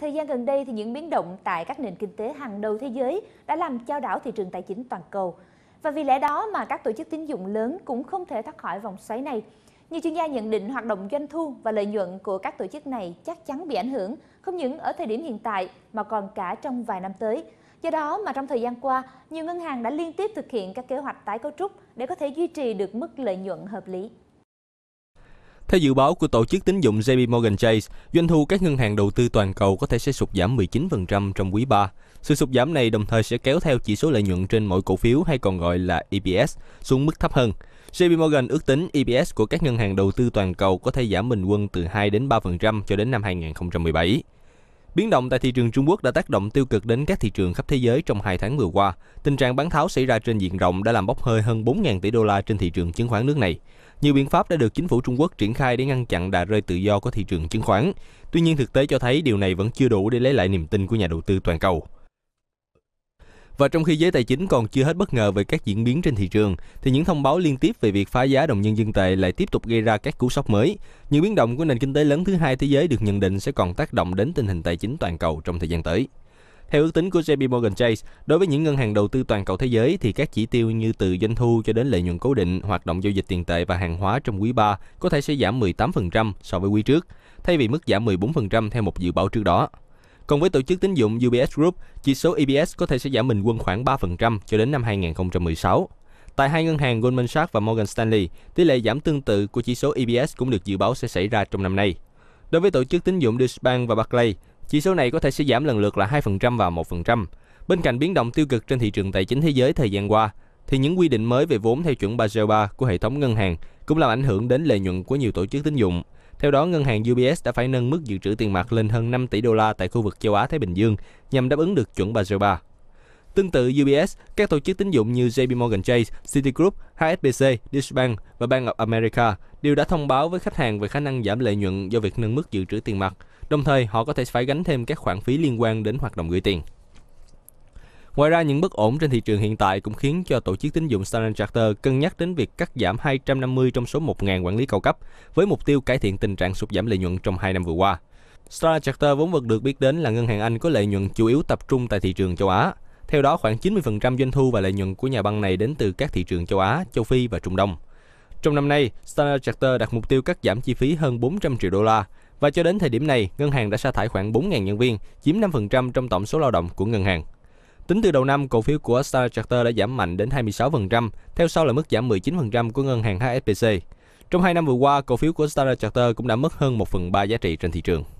Thời gian gần đây thì những biến động tại các nền kinh tế hàng đầu thế giới đã làm chao đảo thị trường tài chính toàn cầu. Và vì lẽ đó mà các tổ chức tín dụng lớn cũng không thể thoát khỏi vòng xoáy này. Nhiều chuyên gia nhận định hoạt động doanh thu và lợi nhuận của các tổ chức này chắc chắn bị ảnh hưởng, không những ở thời điểm hiện tại mà còn cả trong vài năm tới. Do đó mà trong thời gian qua, nhiều ngân hàng đã liên tiếp thực hiện các kế hoạch tái cấu trúc để có thể duy trì được mức lợi nhuận hợp lý. Theo dự báo của tổ chức tín dụng JP Morgan Chase, doanh thu các ngân hàng đầu tư toàn cầu có thể sẽ sụt giảm 19% trong quý 3. Sự sụt giảm này đồng thời sẽ kéo theo chỉ số lợi nhuận trên mỗi cổ phiếu hay còn gọi là EPS xuống mức thấp hơn. JP Morgan ước tính EPS của các ngân hàng đầu tư toàn cầu có thể giảm bình quân từ 2 đến 3% cho đến năm 2017. Biến động tại thị trường Trung Quốc đã tác động tiêu cực đến các thị trường khắp thế giới trong hai tháng vừa qua. Tình trạng bán tháo xảy ra trên diện rộng đã làm bốc hơi hơn 4.000 tỷ đô la trên thị trường chứng khoán nước này. Nhiều biện pháp đã được chính phủ Trung Quốc triển khai để ngăn chặn đà rơi tự do của thị trường chứng khoán. Tuy nhiên thực tế cho thấy điều này vẫn chưa đủ để lấy lại niềm tin của nhà đầu tư toàn cầu. Và trong khi giới tài chính còn chưa hết bất ngờ về các diễn biến trên thị trường, thì những thông báo liên tiếp về việc phá giá đồng nhân dân tệ lại tiếp tục gây ra các cú sốc mới. Những biến động của nền kinh tế lớn thứ hai thế giới được nhận định sẽ còn tác động đến tình hình tài chính toàn cầu trong thời gian tới. Theo ước tính của JP Morgan Chase, đối với những ngân hàng đầu tư toàn cầu thế giới thì các chỉ tiêu như từ doanh thu cho đến lợi nhuận cố định, hoạt động giao dịch tiền tệ và hàng hóa trong quý 3 có thể sẽ giảm 18% so với quý trước, thay vì mức giảm 14% theo một dự báo trước đó. Còn với tổ chức tín dụng UBS Group, chỉ số EBS có thể sẽ giảm bình quân khoảng 3% cho đến năm 2016. Tại hai ngân hàng Goldman Sachs và Morgan Stanley, tỷ lệ giảm tương tự của chỉ số EBS cũng được dự báo sẽ xảy ra trong năm nay. Đối với tổ chức tín dụng Deutsche Bank và Barclays, chỉ số này có thể sẽ giảm lần lượt là 2% và 1%. Bên cạnh biến động tiêu cực trên thị trường tài chính thế giới thời gian qua, thì những quy định mới về vốn theo chuẩn Basel III của hệ thống ngân hàng cũng làm ảnh hưởng đến lợi nhuận của nhiều tổ chức tín dụng. Theo đó, ngân hàng UBS đã phải nâng mức dự trữ tiền mặt lên hơn 5 tỷ đô la tại khu vực châu Á Thái Bình Dương nhằm đáp ứng được chuẩn Basel III. Tương tự UBS, các tổ chức tín dụng như JP Morgan Chase, Citigroup, HSBC, Deutsche Bank và Bank of America đều đã thông báo với khách hàng về khả năng giảm lợi nhuận do việc nâng mức dự trữ tiền mặt. Đồng thời, họ có thể phải gánh thêm các khoản phí liên quan đến hoạt động gửi tiền. Ngoài ra, những bất ổn trên thị trường hiện tại cũng khiến cho tổ chức tín dụng Standard Charter cân nhắc đến việc cắt giảm 250 trong số 1.000 quản lý cao cấp với mục tiêu cải thiện tình trạng sụt giảm lợi nhuận trong hai năm vừa qua. Standard Charter vốn vẫn được biết đến là ngân hàng Anh có lợi nhuận chủ yếu tập trung tại thị trường châu Á. Theo đó, khoảng 90% doanh thu và lợi nhuận của nhà băng này đến từ các thị trường châu Á, châu Phi và Trung Đông. Trong năm nay, Standard Charter đặt mục tiêu cắt giảm chi phí hơn 400 triệu đô la và cho đến thời điểm này, ngân hàng đã sa thải khoảng 4.000 nhân viên, chiếm 5% trong tổng số lao động của ngân hàng. Tính từ đầu năm, cổ phiếu của Star Charter đã giảm mạnh đến 26%, theo sau là mức giảm 19% của ngân hàng HSBC. Trong hai năm vừa qua, cổ phiếu của Standard Charter cũng đã mất hơn 1 phần 3 giá trị trên thị trường.